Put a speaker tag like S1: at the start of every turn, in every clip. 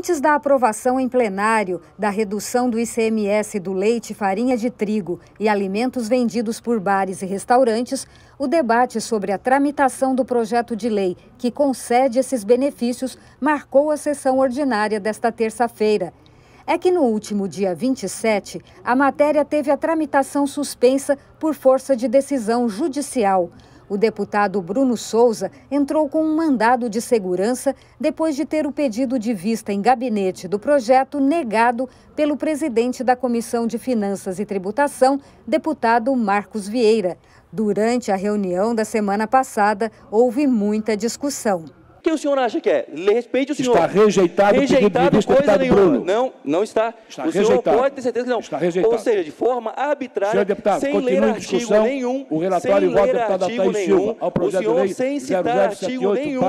S1: Antes da aprovação em plenário da redução do ICMS do leite, farinha de trigo e alimentos vendidos por bares e restaurantes, o debate sobre a tramitação do projeto de lei que concede esses benefícios marcou a sessão ordinária desta terça-feira. É que no último dia 27, a matéria teve a tramitação suspensa por força de decisão judicial. O deputado Bruno Souza entrou com um mandado de segurança depois de ter o pedido de vista em gabinete do projeto negado pelo presidente da Comissão de Finanças e Tributação, deputado Marcos Vieira. Durante a reunião da semana passada, houve muita discussão.
S2: O que o senhor acha que é? Respeite o senhor. Está rejeitado, rejeitado o coisa nenhuma. Bruno. Não, não está. está o senhor pode ter certeza que não. Está rejeitado. Ou seja, de forma arbitrária, deputado, sem ler artigo nenhum. O relatório igual ao deputado ao o senhor, sem citar artigo nenhum.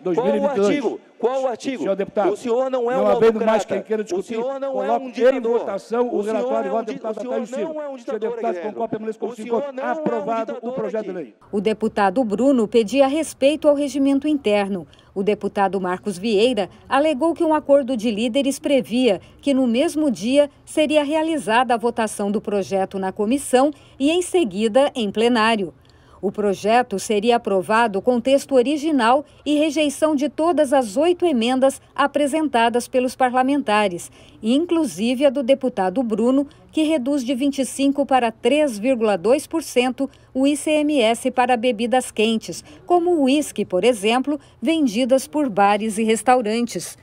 S2: 2022. Qual o artigo?
S3: Qual o artigo? Senhor deputado, o senhor não é não um havendo mais quem queira discutir, o senhor não é um Em votação, o, o relatório é um, deputado o senhor não é um ditador, senhor deputado, com concorre, permaneça como se encontra. Aprovado é um o projeto aqui. de lei.
S1: O deputado Bruno pedia respeito ao regimento interno. O deputado Marcos Vieira alegou que um acordo de líderes previa que no mesmo dia seria realizada a votação do projeto na comissão e em seguida em plenário. O projeto seria aprovado com texto original e rejeição de todas as oito emendas apresentadas pelos parlamentares, inclusive a do deputado Bruno, que reduz de 25% para 3,2% o ICMS para bebidas quentes, como o uísque, por exemplo, vendidas por bares e restaurantes.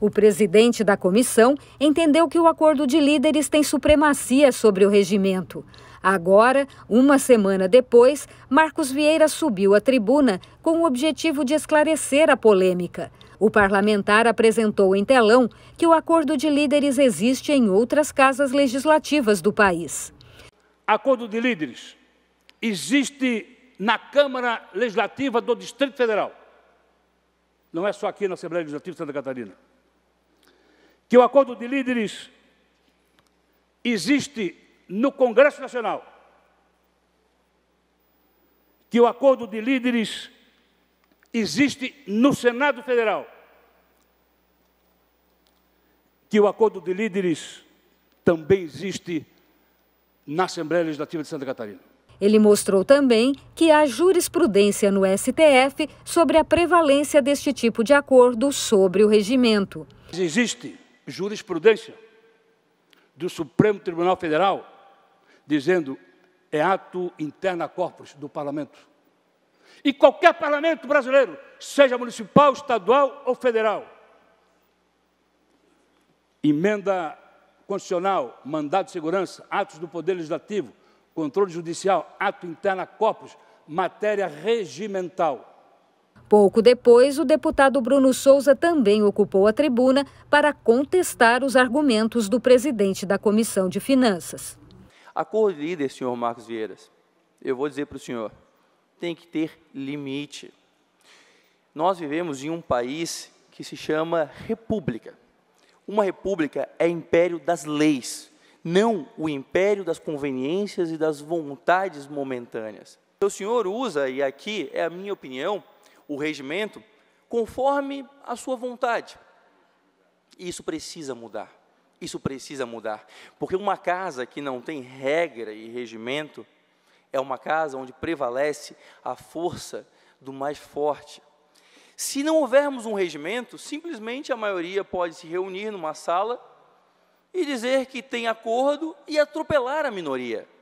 S1: O presidente da comissão entendeu que o acordo de líderes tem supremacia sobre o regimento. Agora, uma semana depois, Marcos Vieira subiu à tribuna com o objetivo de esclarecer a polêmica. O parlamentar apresentou em telão que o acordo de líderes existe em outras casas legislativas do país.
S3: Acordo de líderes existe na Câmara Legislativa do Distrito Federal. Não é só aqui na Assembleia Legislativa de Santa Catarina que o acordo de líderes existe no Congresso Nacional, que o acordo de líderes existe no Senado Federal, que o acordo de líderes também existe na Assembleia Legislativa de Santa Catarina.
S1: Ele mostrou também que há jurisprudência no STF sobre a prevalência deste tipo de acordo sobre o regimento.
S3: Existe jurisprudência do Supremo Tribunal Federal, dizendo é ato interna corpus do parlamento. E qualquer parlamento brasileiro, seja municipal, estadual ou federal, emenda constitucional, mandado de segurança, atos do Poder Legislativo, controle judicial, ato interna corpus, matéria regimental.
S1: Pouco depois, o deputado Bruno Souza também ocupou a tribuna para contestar os argumentos do presidente da Comissão de Finanças.
S2: Acordo de líder, senhor Marcos Vieiras, eu vou dizer para o senhor, tem que ter limite. Nós vivemos em um país que se chama república. Uma república é império das leis, não o império das conveniências e das vontades momentâneas. O senhor usa, e aqui é a minha opinião, o regimento conforme a sua vontade. E isso precisa mudar. Isso precisa mudar. Porque uma casa que não tem regra e regimento é uma casa onde prevalece a força do mais forte. Se não houvermos um regimento, simplesmente a maioria pode se reunir numa sala e dizer que tem acordo e atropelar a minoria.